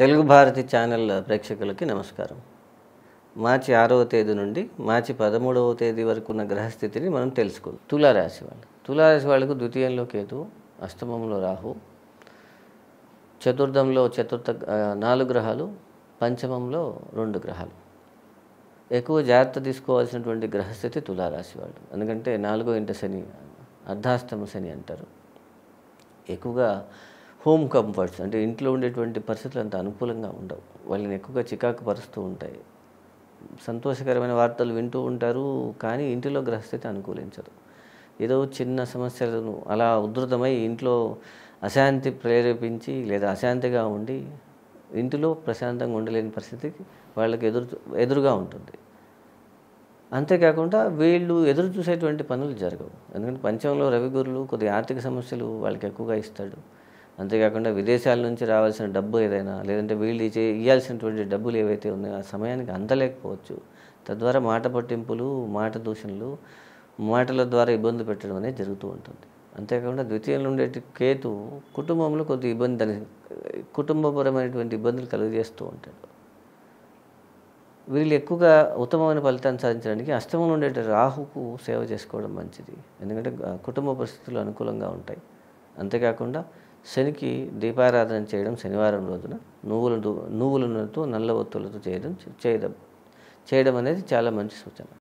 Telugu Bharati channel ప్రేక్షకులకి నమస్కారం మార్చి ఆరవ తేదీ నుండి మార్చి పదమూడవ తేదీ వరకు ఉన్న గ్రహస్థితిని మనం తెలుసుకుందాం తులారాశి వాళ్ళు తులారాశి వాళ్ళకు ద్వితీయంలో కేతు అష్టమంలో రాహు చతుర్థంలో చతుర్థ నాలుగు గ్రహాలు పంచమంలో రెండు గ్రహాలు ఎక్కువ జాగ్రత్త తీసుకోవాల్సినటువంటి గ్రహస్థితి తులారాశి వాళ్ళు ఎందుకంటే నాలుగో ఇంట శని అర్ధాష్టమ శని అంటారు ఎక్కువగా హోమ్ కంఫర్ట్స్ అంటే ఇంట్లో ఉండేటువంటి పరిస్థితులు అంత అనుకూలంగా ఉండవు వాళ్ళని ఎక్కువగా చికాకు పరుస్తూ ఉంటాయి సంతోషకరమైన వార్తలు వింటూ ఉంటారు కానీ ఇంటిలో గ్రహస్థితి అనుకూలించదు ఏదో చిన్న సమస్యలను అలా ఉధృతమై ఇంట్లో అశాంతి ప్రేరేపించి లేదా అశాంతిగా ఉండి ఇంటిలో ప్రశాంతంగా ఉండలేని పరిస్థితికి వాళ్ళకి ఎదురు ఎదురుగా ఉంటుంది అంతేకాకుండా వీళ్ళు ఎదురు చూసేటువంటి పనులు జరగవు ఎందుకంటే పంచంలో రవి గురులు కొద్దిగా ఆర్థిక సమస్యలు వాళ్ళకి ఎక్కువగా ఇస్తాడు అంతేకాకుండా విదేశాల నుంచి రావాల్సిన డబ్బు ఏదైనా లేదంటే వీళ్ళు ఇచ్చే ఇవ్వాల్సినటువంటి డబ్బులు ఏవైతే ఉన్నాయో ఆ సమయానికి అందలేకపోవచ్చు తద్వారా మాట పట్టింపులు మాట దూషణలు మాటల ద్వారా ఇబ్బంది పెట్టడం అనేది జరుగుతూ ఉంటుంది అంతేకాకుండా ద్వితీయంలో ఉండే కేతు కుటుంబంలో కొద్ది ఇబ్బంది కుటుంబపరమైనటువంటి ఇబ్బందులు కలుగజేస్తూ ఉంటాడు వీళ్ళు ఎక్కువగా ఉత్తమమైన ఫలితాన్ని సాధించడానికి అష్టమంలో ఉండే రాహుకు సేవ చేసుకోవడం మంచిది ఎందుకంటే కుటుంబ పరిస్థితులు అనుకూలంగా ఉంటాయి అంతేకాకుండా శనికి దీపారాధన చేయడం శనివారం రోజున నువ్వుల నువ్వుల నూనెతో నల్ల ఒత్తులతో చేయడం చేయడం చేయడం అనేది చాలా మంచి సూచన